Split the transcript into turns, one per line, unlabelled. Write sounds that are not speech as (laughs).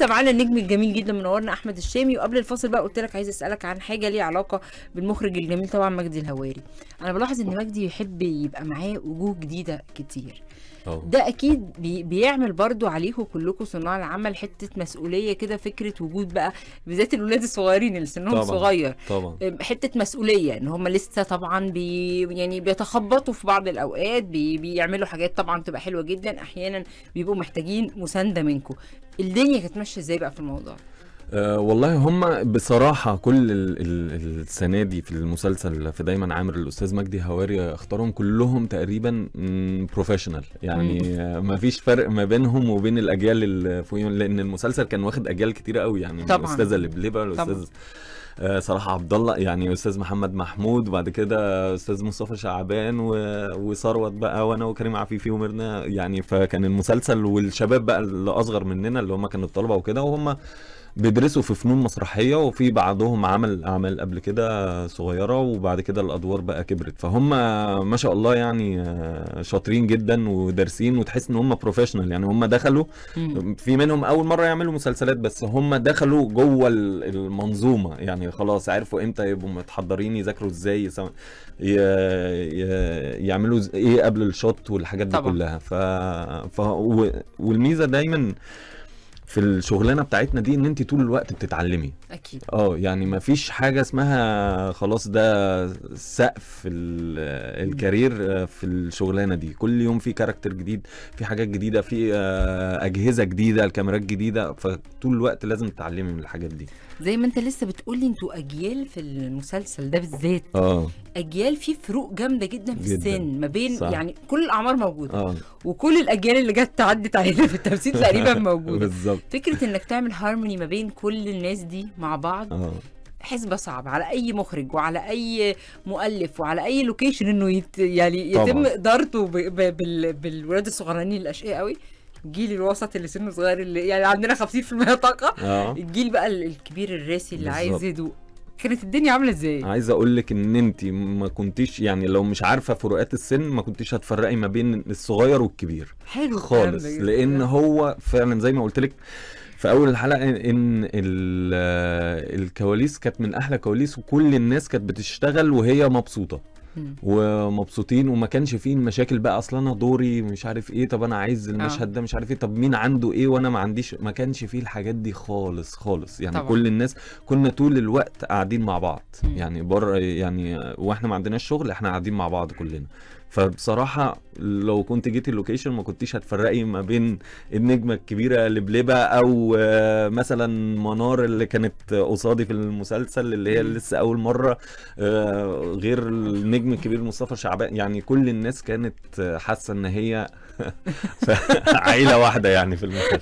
لسه معانا النجم الجميل جدا منورنا احمد الشامي وقبل الفاصل بقى قلت لك عايز اسالك عن حاجه ليها علاقه بالمخرج الجميل طبعا مجدي الهواري انا بلاحظ ان مجدي يحب يبقى معاه وجوه جديده كتير أوه. ده اكيد بي بيعمل برضو عليكم كلكم صناع العمل حته مسؤوليه كده فكره وجود بقى بالذات الاولاد الصغيرين اللي سنهم طبعًا. صغير طبعا حته مسؤوليه ان هم لسه طبعا بي يعني بيتخبطوا في بعض الاوقات بي بيعملوا حاجات طبعا تبقى حلوه جدا احيانا بيبقوا محتاجين مسانده منكم الدنيا كانت ماشيه ازاي بقى في الموضوع
أه والله هم بصراحة كل الـ الـ السنة دي في المسلسل في دايما عامر الأستاذ مجدي هواري اختارهم كلهم تقريبا بروفيشنال يعني ما فيش فرق ما بينهم وبين الأجيال اللي فوقيهم لأن المسلسل كان واخد أجيال كتيرة قوي يعني طبعا الأستاذة لبلبة الأستاذ طبعا. آه، صراحه عبد الله يعني استاذ محمد محمود بعد كده استاذ مصطفى شعبان وثروت بقى وانا وكريم عفيفي ومرنا يعني فكان المسلسل والشباب بقى اللي اصغر مننا اللي هم كانوا الطلبه وكده وهم بيدرسوا في فنون مسرحيه وفي بعضهم عمل اعمال قبل كده صغيره وبعد كده الادوار بقى كبرت فهم ما شاء الله يعني شاطرين جدا ودارسين وتحس ان هم بروفيشنال يعني هم دخلوا في منهم اول مره يعملوا مسلسلات بس هم دخلوا جوه المنظومه يعني خلاص عرفوا امتى يبقوا متحضرين يذاكروا ازاي يعملوا ايه قبل الشوت والحاجات دي طبعا. كلها ف... ف... والميزه دايما في الشغلانه بتاعتنا دي ان انت طول الوقت بتتعلمي اكيد اه يعني ما فيش حاجه اسمها خلاص ده سقف الكارير آه، في الشغلانه دي كل يوم في كاركتر جديد في حاجات جديده في آه، اجهزه جديده الكاميرات جديده فطول الوقت لازم تتعلمي من الحاجات دي
زي ما انت لسه بتقولي انتوا اجيال في المسلسل ده بالذات اه اجيال في فروق جامده جدا في جداً. السن ما بين صح. يعني كل الاعمار موجوده أوه. وكل الاجيال اللي جت عدت علينا في التمثيل تقريبا (laughs) موجوده بالظبط فكره انك تعمل هارموني ما بين كل الناس دي مع بعض أوه. حسبه صعب على اي مخرج وعلى اي مؤلف وعلى اي لوكيشن انه يت يعني يتم ادارته ب... ب... بال... بالولاد الصغيرين الاشقياء قوي الجيل الوسط اللي سنه صغير اللي يعني عندنا 50% طاقه آه. الجيل بقى الكبير الراسي اللي بالزبط. عايز يدوق كانت الدنيا عامله ازاي
عايز اقول لك ان انت ما كنتيش يعني لو مش عارفه فروقات السن ما كنتيش هتفرقي ما بين الصغير والكبير حلو خالص لان هو فعلا زي ما قلت لك في اول الحلقه ان الكواليس كانت من احلى كواليس وكل الناس كانت بتشتغل وهي مبسوطه ومبسوطين وما كانش فيه المشاكل بقى اصل انا دوري مش عارف ايه طب انا عايز المشهد آه. ده مش عارف ايه طب مين عنده ايه وانا ما عنديش ما كانش فيه الحاجات دي خالص خالص يعني طبعا. كل الناس كنا طول الوقت قاعدين مع بعض م. يعني بره يعني واحنا ما عندناش شغل احنا قاعدين مع بعض كلنا فبصراحه لو كنت جيت اللوكيشن ما كنتيش هتفرقي ما بين النجمه الكبيره لبلبه او آه، مثلا منار اللي كانت قصادي في المسلسل اللي هي لسه اول مره آه، غير النجم الكبير مصطفى شعبان يعني كل الناس كانت حاسه ان هي (laughs) (laughs) عيله واحده يعني في المسلسل